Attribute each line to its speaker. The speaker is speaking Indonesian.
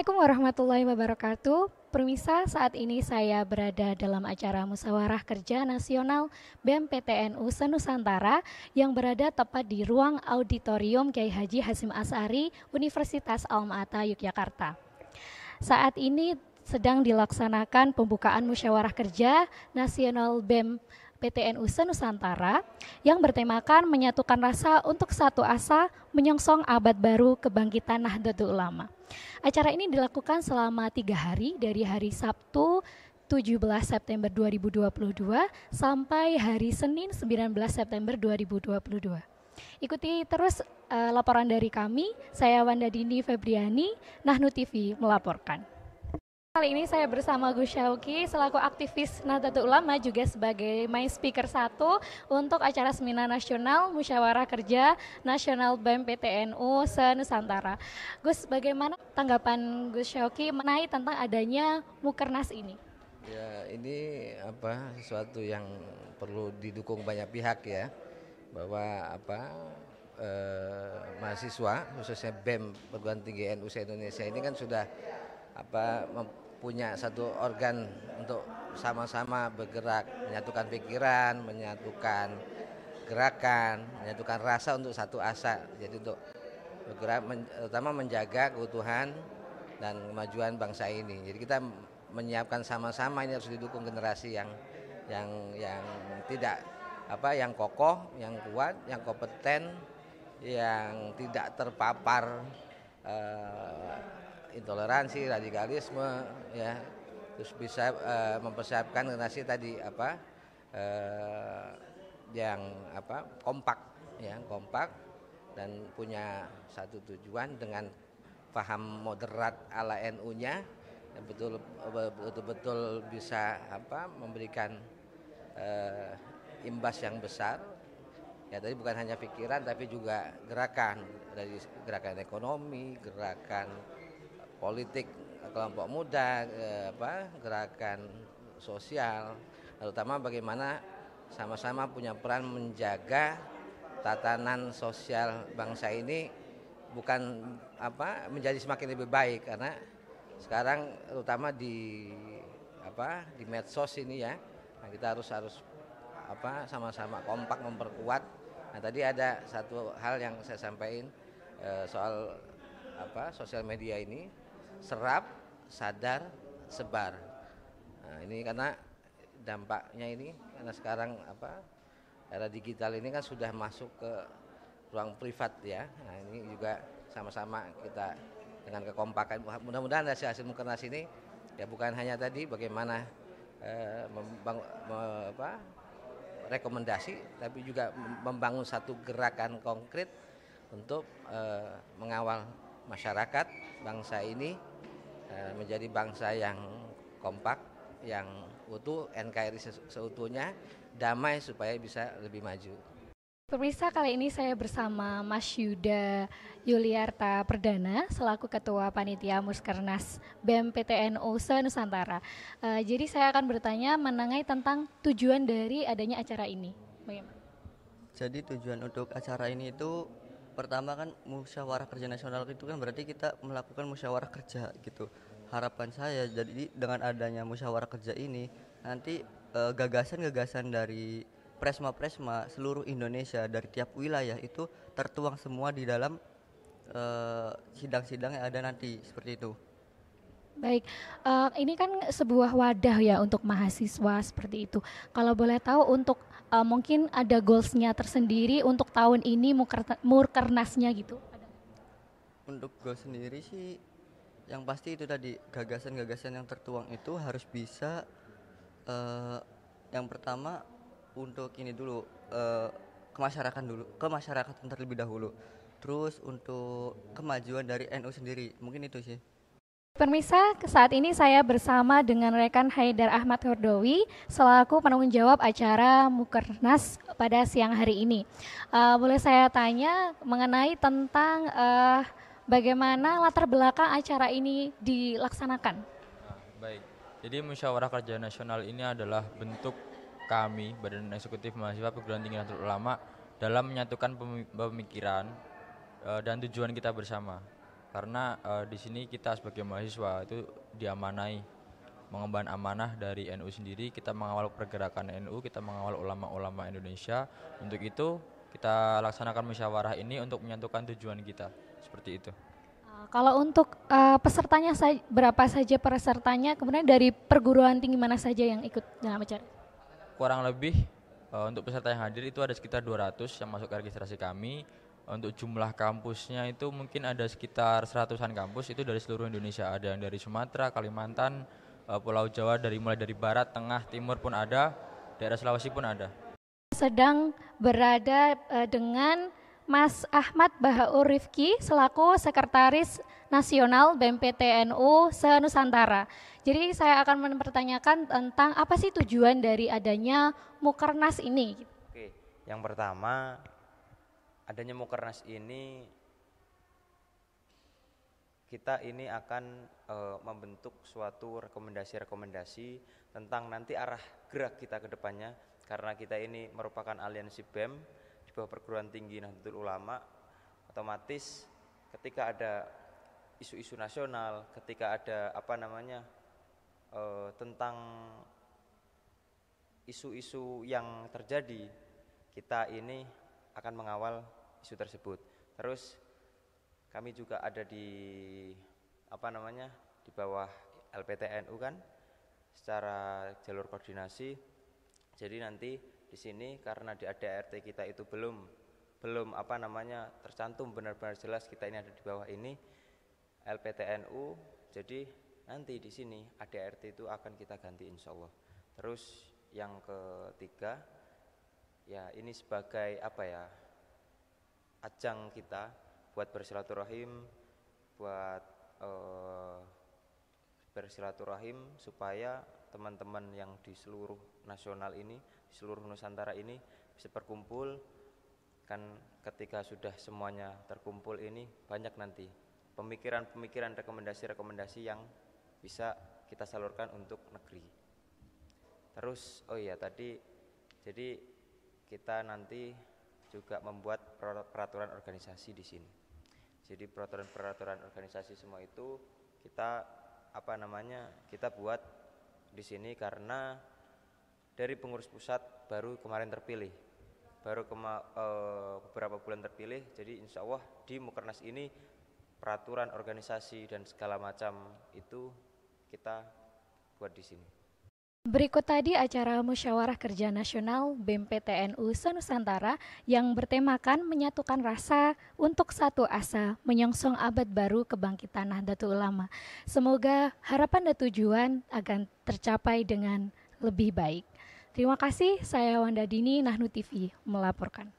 Speaker 1: Assalamualaikum warahmatullahi wabarakatuh. Permisa, saat ini saya berada dalam acara Musyawarah Kerja Nasional BMPTNU Senusantara yang berada tepat di ruang auditorium Kiai Haji Hasim Asari Universitas Almata Yogyakarta. Saat ini sedang dilaksanakan pembukaan Musyawarah Kerja Nasional BEM PTNU Senusantara yang bertemakan menyatukan rasa untuk satu asa menyongsong abad baru kebangkitan Nahdlatul Ulama. Acara ini dilakukan selama tiga hari dari hari Sabtu 17 September 2022 sampai hari Senin 19 September 2022. Ikuti terus uh, laporan dari kami, saya Wanda Dini Febriani, Nahnu TV melaporkan. Kali ini saya bersama Gus Syauki selaku aktivis Nahdlatul Ulama juga sebagai main speaker satu untuk acara seminar nasional Musyawarah Kerja Nasional BEM PTNU se Gus, bagaimana tanggapan Gus Syauki mengenai tentang adanya Mukernas ini?
Speaker 2: Ya, ini apa sesuatu yang perlu didukung banyak pihak ya. Bahwa apa eh, mahasiswa khususnya BEM perguruan tinggi NU e indonesia ini kan sudah apa punya satu organ untuk sama-sama bergerak, menyatukan pikiran, menyatukan gerakan, menyatukan rasa untuk satu asa. Jadi untuk bergerak men, terutama menjaga keutuhan dan kemajuan bangsa ini. Jadi kita menyiapkan sama-sama ini harus didukung generasi yang yang yang tidak apa yang kokoh, yang kuat, yang kompeten, yang tidak terpapar eh, intoleransi, radikalisme, ya terus bisa uh, mempersiapkan generasi tadi apa uh, yang apa kompak, ya kompak dan punya satu tujuan dengan paham moderat ala NU-nya yang betul betul-betul bisa apa memberikan uh, imbas yang besar ya tadi bukan hanya pikiran tapi juga gerakan dari gerakan ekonomi, gerakan politik kelompok muda, eh, apa, gerakan sosial, terutama bagaimana sama-sama punya peran menjaga tatanan sosial bangsa ini bukan apa menjadi semakin lebih baik karena sekarang terutama di apa di medsos ini ya nah kita harus harus apa sama-sama kompak memperkuat nah tadi ada satu hal yang saya sampaikan e, soal apa sosial media ini serap, sadar, sebar. Nah, ini karena dampaknya ini karena sekarang apa era digital ini kan sudah masuk ke ruang privat ya. Nah, ini juga sama-sama kita dengan kekompakan mudah-mudahan hasil hasil mukernas ini ya bukan hanya tadi bagaimana eh, membangun me, apa, rekomendasi tapi juga membangun satu gerakan konkret untuk eh, mengawal masyarakat bangsa ini eh, menjadi bangsa yang kompak, yang utuh, NKRI seutuhnya, damai supaya bisa lebih maju.
Speaker 1: Pemirsa, kali ini saya bersama Mas Yuda Yuliarta Perdana selaku Ketua Panitia Muskernas BMPTNU Nusantara. Uh, jadi saya akan bertanya mengenai tentang tujuan dari adanya acara ini. Bagaimana?
Speaker 3: Jadi tujuan untuk acara ini itu pertama kan musyawarah kerja nasional itu kan berarti kita melakukan musyawarah kerja gitu harapan saya jadi dengan adanya musyawarah kerja ini nanti eh, gagasan-gagasan dari presma-presma seluruh Indonesia dari tiap wilayah itu tertuang semua di dalam eh, sidang-sidang uh, yang ada nanti seperti itu.
Speaker 1: Baik, uh, ini kan sebuah wadah ya untuk mahasiswa seperti itu. Kalau boleh tahu untuk uh, mungkin ada goalsnya tersendiri untuk tahun ini murkernasnya gitu?
Speaker 3: Untuk goal sendiri sih, yang pasti itu tadi gagasan-gagasan yang tertuang itu harus bisa uh, yang pertama untuk ini dulu uh, ke masyarakat dulu, ke masyarakat terlebih dahulu. Terus untuk kemajuan dari NU sendiri, mungkin itu sih.
Speaker 1: Permisa, saat ini saya bersama dengan rekan Haidar Ahmad Hordowi selaku penanggung jawab acara Mukernas pada siang hari ini. Uh, boleh saya tanya mengenai tentang uh, bagaimana latar belakang acara ini dilaksanakan?
Speaker 3: Baik, jadi musyawarah kerja nasional ini adalah bentuk kami, Badan Eksekutif Mahasiswa Perguruan Tinggi Nahdlatul Ulama dalam menyatukan pemikiran eh, dan tujuan kita bersama karena uh, di sini kita sebagai mahasiswa itu diamanai mengemban amanah dari NU sendiri kita mengawal pergerakan NU kita mengawal ulama-ulama Indonesia untuk itu kita laksanakan musyawarah ini untuk menyatukan tujuan kita seperti itu
Speaker 1: eh, kalau untuk uh, pesertanya sa berapa saja pesertanya kemudian dari perguruan tinggi mana saja yang ikut dalam acara
Speaker 3: kurang lebih untuk peserta yang hadir itu ada sekitar 200 yang masuk ke registrasi kami untuk jumlah kampusnya itu mungkin ada sekitar seratusan kampus itu dari seluruh Indonesia ada yang dari Sumatera, Kalimantan, eh, Pulau Jawa dari mulai dari barat, tengah, timur pun ada, daerah Sulawesi pun ada.
Speaker 1: Sedang berada eh, dengan Mas Ahmad Bahaur Rifki selaku Sekretaris Nasional BMPTNU se-Nusantara. Jadi saya akan mempertanyakan tentang apa sih tujuan dari adanya Mukernas ini? Oke,
Speaker 3: yang pertama adanya mukernas ini kita ini akan e, membentuk suatu rekomendasi-rekomendasi tentang nanti arah gerak kita ke depannya karena kita ini merupakan aliansi BEM di bawah perguruan tinggi Nahdlatul Ulama otomatis ketika ada isu-isu nasional ketika ada apa namanya e, tentang isu-isu yang terjadi kita ini akan mengawal isu tersebut. Terus kami juga ada di apa namanya di bawah LPTNU kan secara jalur koordinasi. Jadi nanti di sini karena di ADRT kita itu belum belum apa namanya tercantum benar-benar jelas kita ini ada di bawah ini LPTNU. Jadi nanti di sini ADRT itu akan kita ganti insya Allah. Terus yang ketiga ya ini sebagai apa ya ajang kita buat bersilaturahim, buat uh, bersilaturahim supaya teman-teman yang di seluruh nasional ini, di seluruh Nusantara ini bisa berkumpul kan ketika sudah semuanya terkumpul ini banyak nanti pemikiran-pemikiran rekomendasi-rekomendasi yang bisa kita salurkan untuk negeri. Terus oh iya tadi jadi kita nanti juga membuat peraturan organisasi di sini. Jadi peraturan-peraturan organisasi semua itu kita apa namanya? Kita buat di sini karena dari pengurus pusat baru kemarin terpilih. Baru kema, e, beberapa bulan terpilih, jadi insya Allah di Mukernas ini peraturan organisasi dan segala macam itu kita buat di sini.
Speaker 1: Berikut tadi acara Musyawarah Kerja Nasional BMPTNU e Senusantara yang bertemakan menyatukan rasa untuk satu asa menyongsong abad baru kebangkitan Nahdlatul Ulama. Semoga harapan dan tujuan akan tercapai dengan lebih baik. Terima kasih, saya Wanda Dini Nahnu TV melaporkan.